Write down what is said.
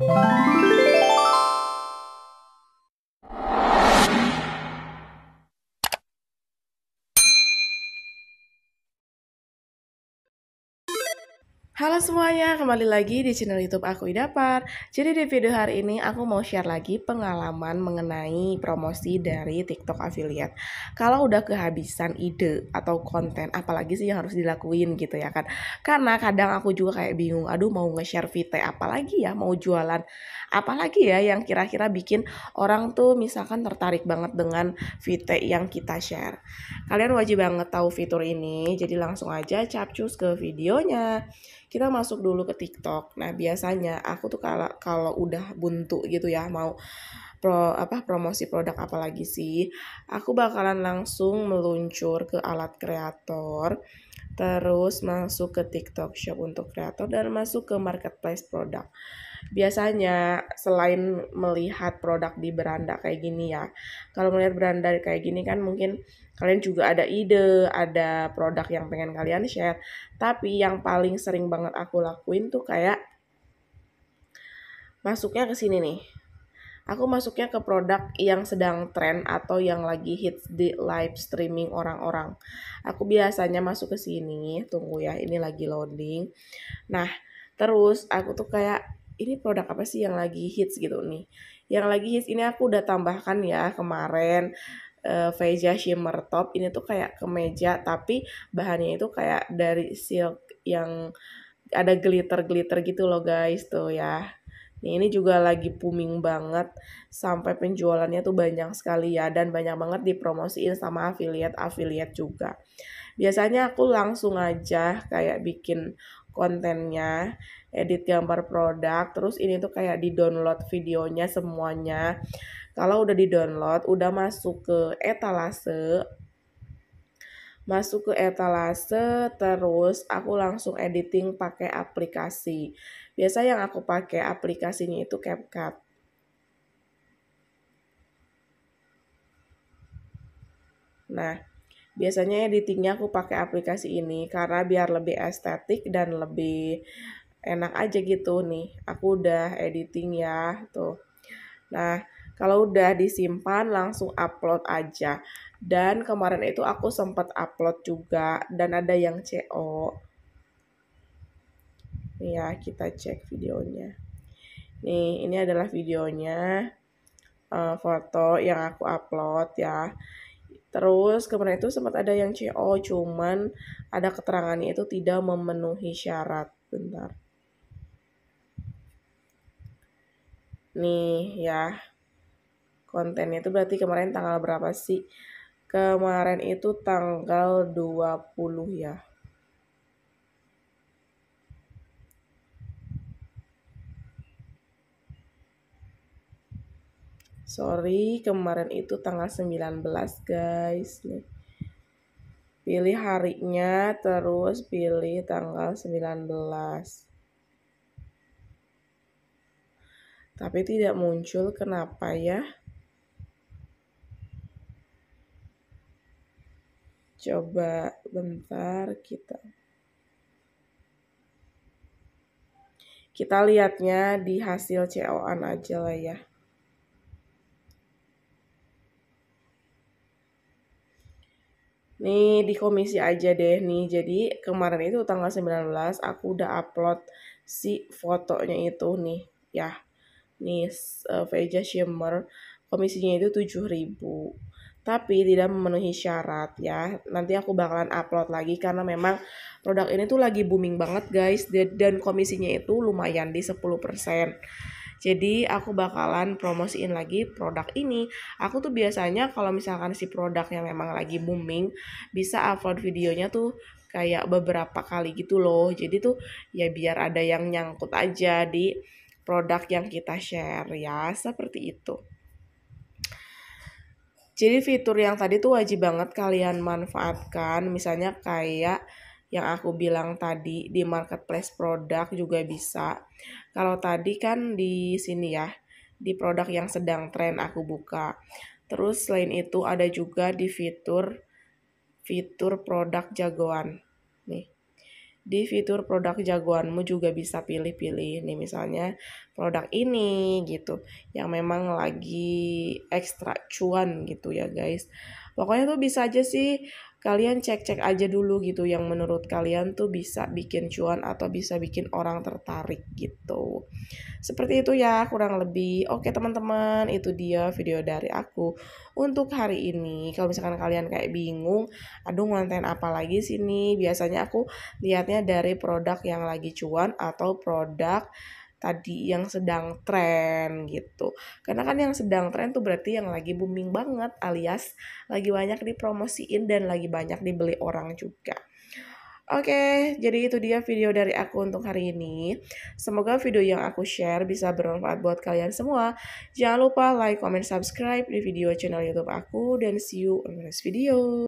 you Halo semuanya, kembali lagi di channel YouTube aku Idapar. Jadi di video hari ini aku mau share lagi pengalaman mengenai promosi dari TikTok affiliate. Kalau udah kehabisan ide atau konten, apalagi sih yang harus dilakuin gitu ya kan? Karena kadang aku juga kayak bingung, aduh mau nge-share VT apalagi ya, mau jualan apalagi ya yang kira-kira bikin orang tuh misalkan tertarik banget dengan VT yang kita share. Kalian wajib banget tahu fitur ini, jadi langsung aja capcus ke videonya kita masuk dulu ke TikTok nah biasanya aku tuh kalau kalau udah buntu gitu ya mau pro apa promosi produk apa lagi sih aku bakalan langsung meluncur ke alat kreator terus masuk ke TikTok Shop untuk kreator dan masuk ke marketplace produk. Biasanya selain melihat produk di beranda kayak gini ya, kalau melihat beranda kayak gini kan mungkin kalian juga ada ide, ada produk yang pengen kalian share. Tapi yang paling sering banget aku lakuin tuh kayak masuknya ke sini nih aku masuknya ke produk yang sedang tren atau yang lagi hits di live streaming orang-orang. Aku biasanya masuk ke sini, tunggu ya, ini lagi loading. Nah, terus aku tuh kayak ini produk apa sih yang lagi hits gitu nih. Yang lagi hits ini aku udah tambahkan ya kemarin uh, Veja Shimmer Top ini tuh kayak kemeja tapi bahannya itu kayak dari silk yang ada glitter-glitter gitu loh guys tuh ya Nih, ini juga lagi booming banget sampai penjualannya tuh banyak sekali ya dan banyak banget dipromosiin sama affiliate-affiliate juga. Biasanya aku langsung aja kayak bikin kontennya, edit gambar produk, terus ini tuh kayak di-download videonya semuanya. Kalau udah di-download, udah masuk ke etalase masuk ke etalase terus aku langsung editing pakai aplikasi. Biasa yang aku pakai aplikasinya itu CapCut. Nah, biasanya editingnya aku pakai aplikasi ini karena biar lebih estetik dan lebih enak aja gitu nih. Aku udah editing ya, tuh. Nah, kalau udah disimpan langsung upload aja. Dan kemarin itu aku sempat upload juga dan ada yang CO. ya, kita cek videonya. Nih, ini adalah videonya uh, foto yang aku upload ya. Terus kemarin itu sempat ada yang CO cuman ada keterangannya itu tidak memenuhi syarat. Bentar. Nih ya kontennya itu berarti kemarin tanggal berapa sih? Kemarin itu tanggal 20 ya. Sorry, kemarin itu tanggal 19 guys. Nih. Pilih harinya, terus pilih tanggal 19. tapi tidak muncul. Kenapa ya? Coba bentar kita kita lihatnya di hasil COAN aja lah ya. Nih di komisi aja deh nih. Jadi kemarin itu tanggal 19 aku udah upload si fotonya itu nih ya. Nih uh, Veja Shimmer komisinya itu 7000 tapi tidak memenuhi syarat ya. Nanti aku bakalan upload lagi karena memang produk ini tuh lagi booming banget guys dan komisinya itu lumayan di 10%. Jadi aku bakalan promosiin lagi produk ini. Aku tuh biasanya kalau misalkan si produk yang memang lagi booming, bisa upload videonya tuh kayak beberapa kali gitu loh. Jadi tuh ya biar ada yang nyangkut aja di produk yang kita share ya, seperti itu. Jadi fitur yang tadi tuh wajib banget kalian manfaatkan. Misalnya kayak yang aku bilang tadi di marketplace produk juga bisa. Kalau tadi kan di sini ya, di produk yang sedang tren aku buka. Terus selain itu ada juga di fitur fitur produk jagoan di fitur produk jagoanmu juga bisa pilih-pilih nih misalnya produk ini gitu yang memang lagi ekstra cuan gitu ya guys pokoknya tuh bisa aja sih kalian cek-cek aja dulu gitu yang menurut kalian tuh bisa bikin cuan atau bisa bikin orang tertarik gitu. Seperti itu ya kurang lebih. Oke teman-teman, itu dia video dari aku untuk hari ini. Kalau misalkan kalian kayak bingung, aduh ngonten apa lagi sini? Biasanya aku lihatnya dari produk yang lagi cuan atau produk tadi yang sedang tren gitu. Karena kan yang sedang tren tuh berarti yang lagi booming banget alias lagi banyak dipromosiin dan lagi banyak dibeli orang juga. Oke, jadi itu dia video dari aku untuk hari ini. Semoga video yang aku share bisa bermanfaat buat kalian semua. Jangan lupa like, comment, subscribe di video channel YouTube aku dan see you on the next video.